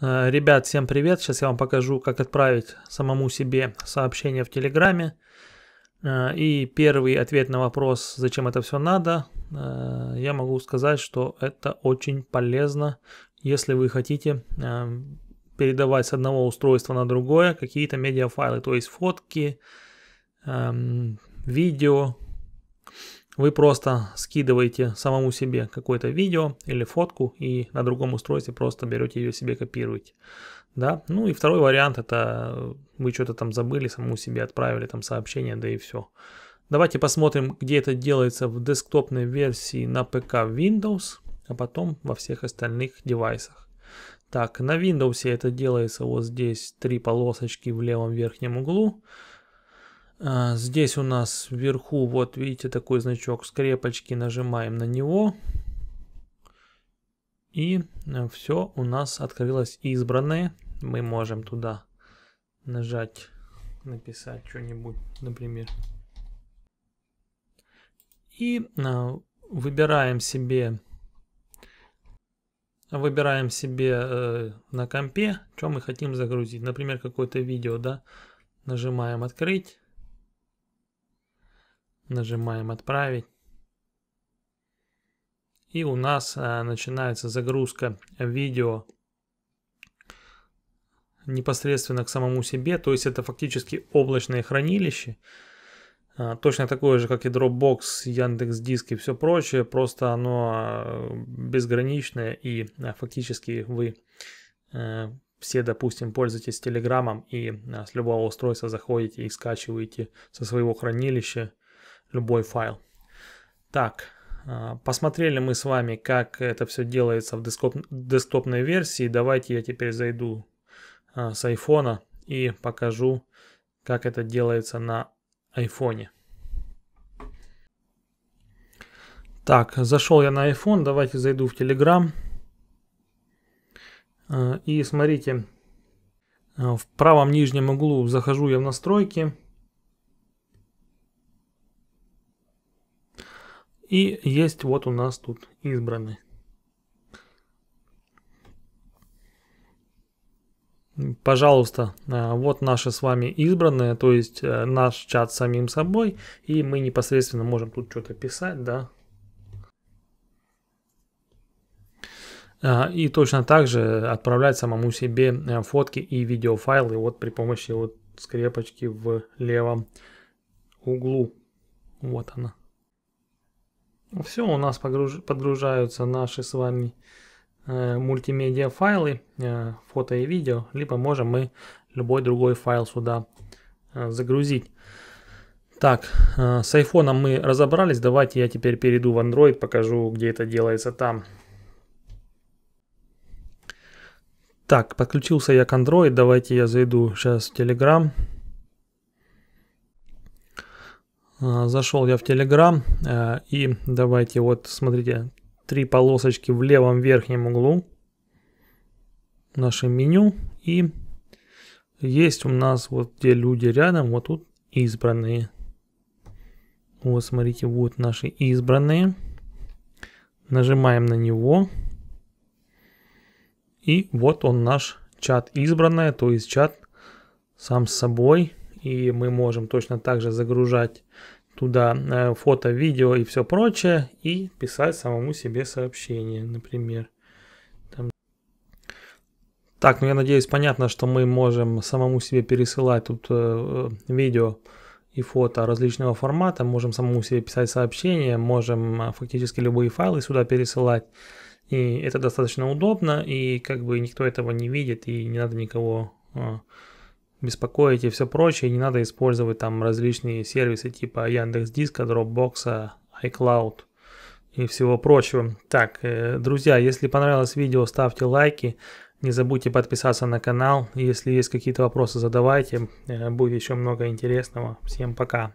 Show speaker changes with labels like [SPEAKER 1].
[SPEAKER 1] Э, ребят, всем привет! Сейчас я вам покажу, как отправить самому себе сообщение в Телеграме. Э, и первый ответ на вопрос, зачем это все надо, э, я могу сказать, что это очень полезно, если вы хотите передавать с одного устройства на другое какие-то медиафайлы, то есть фотки, эм, видео, вы просто скидываете самому себе какое-то видео или фотку и на другом устройстве просто берете ее себе копируете. Да? Ну и второй вариант это вы что-то там забыли, самому себе отправили там сообщение, да и все. Давайте посмотрим, где это делается в десктопной версии на ПК Windows, а потом во всех остальных девайсах. Так, на Windows это делается вот здесь три полосочки в левом верхнем углу. А, здесь у нас вверху, вот видите, такой значок скрепочки, нажимаем на него. И э, все, у нас открылось избранное. Мы можем туда нажать, написать что-нибудь, например. И а, выбираем себе, выбираем себе э, на компе, что мы хотим загрузить. Например, какое-то видео, да. Нажимаем открыть. Нажимаем «Отправить». И у нас э, начинается загрузка видео непосредственно к самому себе. То есть это фактически облачное хранилище. Э, точно такое же, как и Dropbox, Яндекс Диск и все прочее. Просто оно э, безграничное и фактически вы все, допустим, пользуетесь Телеграмом и с любого устройства заходите и скачиваете со своего хранилища любой файл. Так, а, посмотрели мы с вами, как это все делается в десктоп, десктопной версии. Давайте я теперь зайду а, с айфона и покажу, как это делается на айфоне. Так, зашел я на iPhone, давайте зайду в Telegram. А, и смотрите, в правом нижнем углу захожу я в настройки. И есть вот у нас тут избраны. Пожалуйста, э, вот наши с вами избранные, то есть э, наш чат самим собой, и мы непосредственно можем тут что-то писать, да. Э, и точно так же отправлять самому себе фотки и видеофайлы вот при помощи вот скрепочки в левом углу. Вот она все, у нас погруж... подгружаются наши с вами э, мультимедиа файлы, э, фото и видео, либо можем мы любой другой файл сюда э, загрузить. Так, э, с iPhone мы разобрались, давайте я теперь перейду в Android, покажу, где это делается там. Так, подключился я к Android, давайте я зайду сейчас в Telegram. А, зашел я в Telegram э, и давайте вот, смотрите, три полосочки в левом верхнем углу наше меню. И есть у нас вот те люди рядом, вот тут избранные. Вот смотрите, вот наши избранные. Нажимаем на него. И вот он наш чат избранное, то есть чат сам с собой и мы можем точно также загружать туда э, фото, видео и все прочее, и писать самому себе сообщение, например. Там. Так, ну я надеюсь, понятно, что мы можем самому себе пересылать тут э, э видео и фото различного формата, можем самому себе писать сообщения, можем э, фактически любые файлы сюда пересылать. И это достаточно удобно, и как бы никто этого не видит, и не надо никого э, беспокоить и все прочее, не надо использовать там различные сервисы типа Яндекс Диска, Dropbox, iCloud и всего прочего. Так, э, друзья, если понравилось видео, ставьте лайки, не забудьте подписаться на канал, если есть какие-то вопросы, задавайте, э, будет еще много интересного. Всем пока!